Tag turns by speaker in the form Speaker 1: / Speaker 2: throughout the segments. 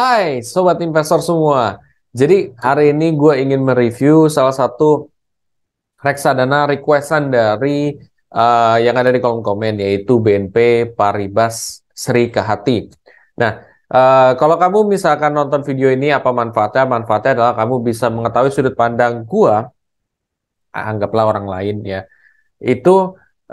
Speaker 1: Hai Sobat Investor semua, jadi hari ini gue ingin mereview salah satu reksadana requestan dari uh, yang ada di kolom komen yaitu BNP Paribas Sri Kahati. Nah, Uh, kalau kamu misalkan nonton video ini apa manfaatnya? Manfaatnya adalah kamu bisa mengetahui sudut pandang gua, anggaplah orang lain ya, itu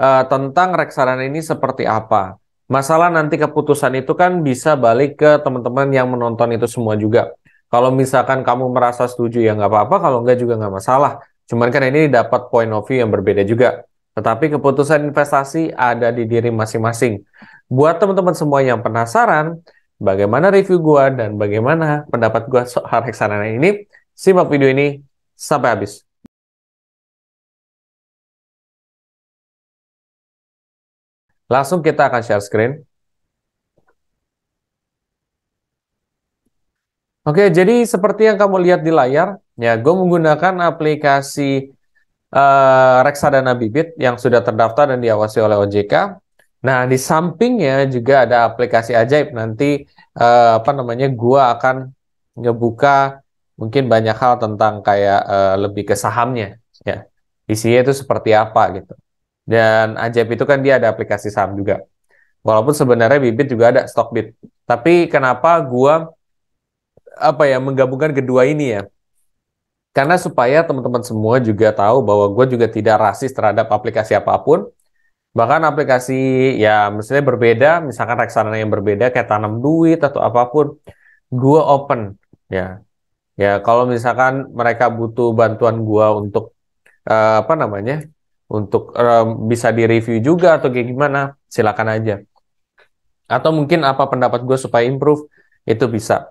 Speaker 1: uh, tentang reksadana ini seperti apa. Masalah nanti keputusan itu kan bisa balik ke teman-teman yang menonton itu semua juga. Kalau misalkan kamu merasa setuju ya nggak apa-apa, kalau nggak juga nggak masalah. Cuman kan ini dapat point of view yang berbeda juga. Tetapi keputusan investasi ada di diri masing-masing. Buat teman-teman semua yang penasaran, bagaimana review gua dan bagaimana pendapat gua soal reksadana ini, simak video ini sampai habis. Langsung kita akan share screen. Oke, jadi seperti yang kamu lihat di layar, ya, gue menggunakan aplikasi uh, reksadana bibit yang sudah terdaftar dan diawasi oleh OJK. Nah, di sampingnya juga ada aplikasi ajaib. Nanti uh, apa namanya, gue akan ngebuka mungkin banyak hal tentang kayak uh, lebih ke sahamnya, ya. Isinya itu seperti apa gitu. Dan AJP itu kan dia ada aplikasi saham juga. Walaupun sebenarnya Bibit juga ada Stockbit. Tapi kenapa gua apa ya menggabungkan kedua ini ya? Karena supaya teman-teman semua juga tahu bahwa gue juga tidak rasis terhadap aplikasi apapun. Bahkan aplikasi ya misalnya berbeda, misalkan reksadana yang berbeda kayak tanam duit atau apapun, gue open ya. Ya kalau misalkan mereka butuh bantuan gue untuk uh, apa namanya untuk uh, bisa direview juga atau kayak gimana silakan aja atau mungkin apa pendapat gue supaya improve itu bisa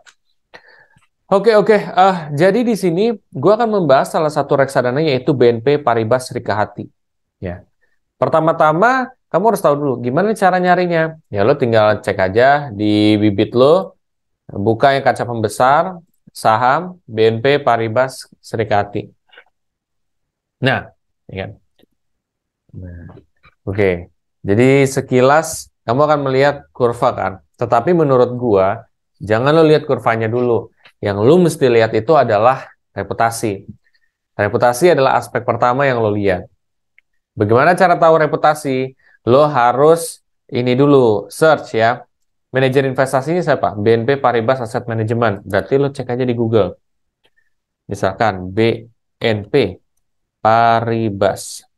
Speaker 1: oke okay, oke okay. uh, eh, jadi di sini gue akan membahas salah satu reksadana yaitu BNP Paribas Rikahati ya pertama-tama kamu harus tahu dulu gimana cara nyarinya ya lo tinggal cek aja di bibit lo buka yang kaca pembesar saham BNP Paribas Serikati nah ya kan Nah, Oke, okay. jadi sekilas kamu akan melihat kurva kan. Tetapi menurut gua, jangan lo lihat kurvanya dulu. Yang lo mesti lihat itu adalah reputasi. Reputasi adalah aspek pertama yang lo lihat. Bagaimana cara tahu reputasi? Lo harus ini dulu search ya. Manajer investasinya siapa? BNP Paribas Asset Management. Berarti lo cek aja di Google. Misalkan BNP Paribas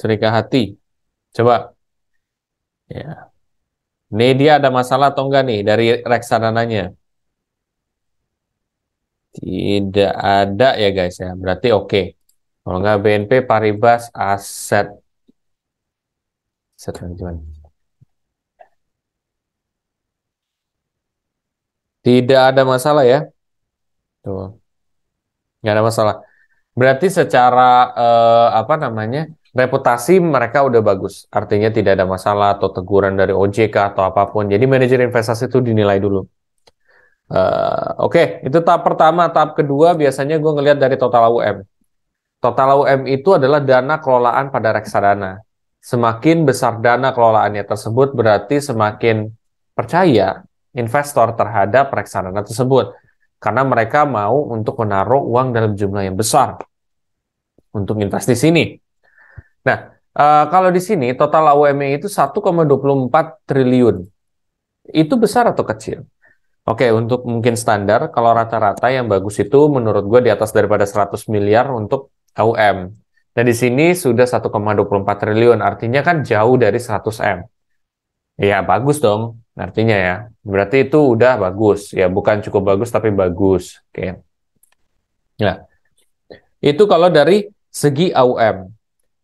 Speaker 1: serika hati. Coba. Ya. Ini dia ada masalah atau enggak nih dari reksadananya? Tidak ada ya guys ya. Berarti oke. Okay. Kalau enggak BNP Paribas aset aset manajemen. Tidak ada masalah ya. Tuh. Nggak ada masalah. Berarti secara eh, apa namanya? reputasi mereka udah bagus, artinya tidak ada masalah atau teguran dari OJK atau apapun. Jadi manajer investasi itu dinilai dulu. Uh, Oke, okay. itu tahap pertama. Tahap kedua biasanya gue ngelihat dari total UM. Total UM itu adalah dana kelolaan pada reksadana. Semakin besar dana kelolaannya tersebut berarti semakin percaya investor terhadap reksadana tersebut. Karena mereka mau untuk menaruh uang dalam jumlah yang besar untuk investasi di sini. Nah, uh, kalau di sini total AUM-nya itu 1,24 triliun. Itu besar atau kecil? Oke, okay, untuk mungkin standar, kalau rata-rata yang bagus itu menurut gue di atas daripada 100 miliar untuk AUM. Nah, di sini sudah 1,24 triliun, artinya kan jauh dari 100 M. Ya, bagus dong artinya ya. Berarti itu udah bagus. Ya, bukan cukup bagus, tapi bagus. Oke. Okay. Nah, itu kalau dari segi AUM.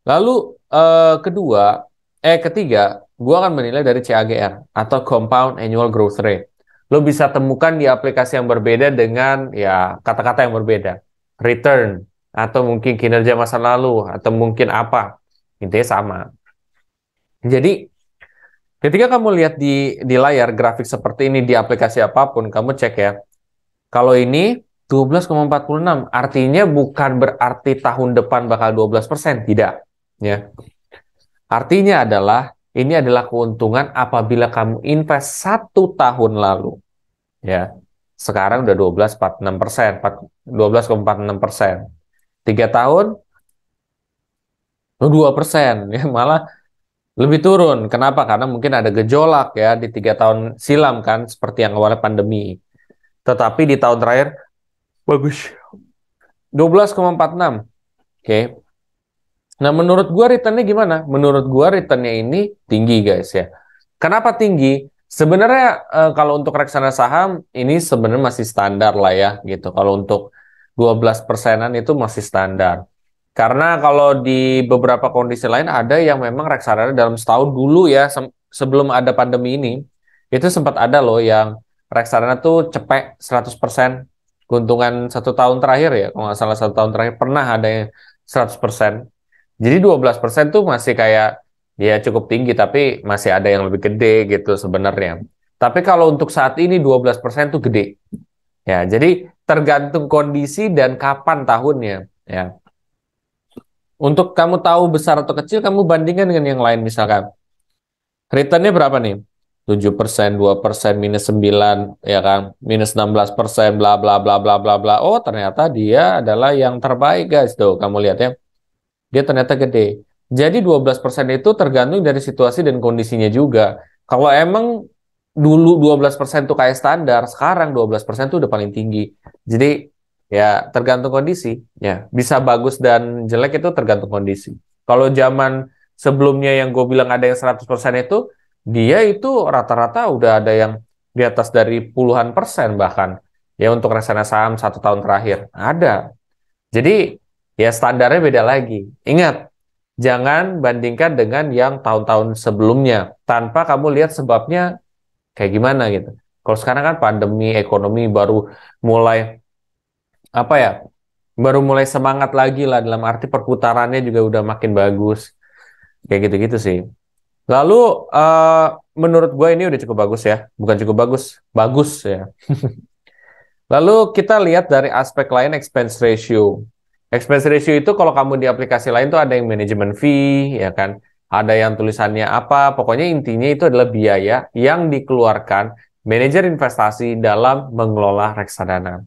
Speaker 1: Lalu eh, kedua, eh ketiga, gua akan menilai dari CAGR atau Compound Annual Growth Rate. Lo bisa temukan di aplikasi yang berbeda dengan ya kata-kata yang berbeda, return atau mungkin kinerja masa lalu atau mungkin apa, intinya sama. Jadi ketika kamu lihat di di layar grafik seperti ini di aplikasi apapun, kamu cek ya. Kalau ini 12,46 artinya bukan berarti tahun depan bakal 12%, tidak Ya. Artinya adalah ini adalah keuntungan apabila kamu invest satu tahun lalu. Ya. Sekarang udah 12,46 persen, 12,46 persen. Tiga tahun, dua persen. Ya, malah lebih turun. Kenapa? Karena mungkin ada gejolak ya di tiga tahun silam kan, seperti yang awalnya pandemi. Tetapi di tahun terakhir, bagus. 12,46. Oke. Okay. Nah, menurut gua returnnya gimana? Menurut gua returnnya ini tinggi guys ya. Kenapa tinggi? Sebenarnya eh, kalau untuk reksana saham ini sebenarnya masih standar lah ya gitu. Kalau untuk 12 persenan itu masih standar. Karena kalau di beberapa kondisi lain ada yang memang reksadana dalam setahun dulu ya se sebelum ada pandemi ini itu sempat ada loh yang reksadana tuh cepek 100% persen keuntungan satu tahun terakhir ya kalau nggak salah satu tahun terakhir pernah ada yang 100% persen jadi 12% tuh masih kayak ya cukup tinggi tapi masih ada yang lebih gede gitu sebenarnya. Tapi kalau untuk saat ini 12% tuh gede. Ya, jadi tergantung kondisi dan kapan tahunnya, ya. Untuk kamu tahu besar atau kecil kamu bandingkan dengan yang lain misalkan. Returnnya berapa nih? 7 persen, 2 persen, minus 9, ya kan, minus 16 persen, bla bla bla bla bla bla. Oh ternyata dia adalah yang terbaik guys, tuh kamu lihat ya dia ternyata gede. Jadi 12% itu tergantung dari situasi dan kondisinya juga. Kalau emang dulu 12% itu kayak standar, sekarang 12% itu udah paling tinggi. Jadi ya tergantung kondisi, ya. Bisa bagus dan jelek itu tergantung kondisi. Kalau zaman sebelumnya yang gue bilang ada yang 100% itu, dia itu rata-rata udah ada yang di atas dari puluhan persen bahkan. Ya untuk resana saham satu tahun terakhir. Ada. Jadi ya standarnya beda lagi. Ingat, jangan bandingkan dengan yang tahun-tahun sebelumnya tanpa kamu lihat sebabnya kayak gimana gitu. Kalau sekarang kan pandemi ekonomi baru mulai apa ya? Baru mulai semangat lagi lah dalam arti perputarannya juga udah makin bagus. Kayak gitu-gitu sih. Lalu uh, menurut gue ini udah cukup bagus ya, bukan cukup bagus, bagus ya. Lalu kita lihat dari aspek lain expense ratio. Expense ratio itu kalau kamu di aplikasi lain tuh ada yang manajemen fee, ya kan? Ada yang tulisannya apa, pokoknya intinya itu adalah biaya yang dikeluarkan manajer investasi dalam mengelola reksadana.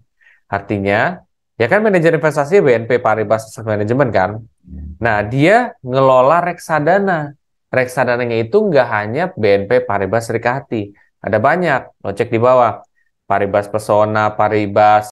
Speaker 1: Artinya, ya kan manajer investasi BNP Paribas Asset Management kan? Nah, dia ngelola reksadana. Reksadananya itu nggak hanya BNP Paribas Serikati. Ada banyak, lo cek di bawah. Paribas Pesona, Paribas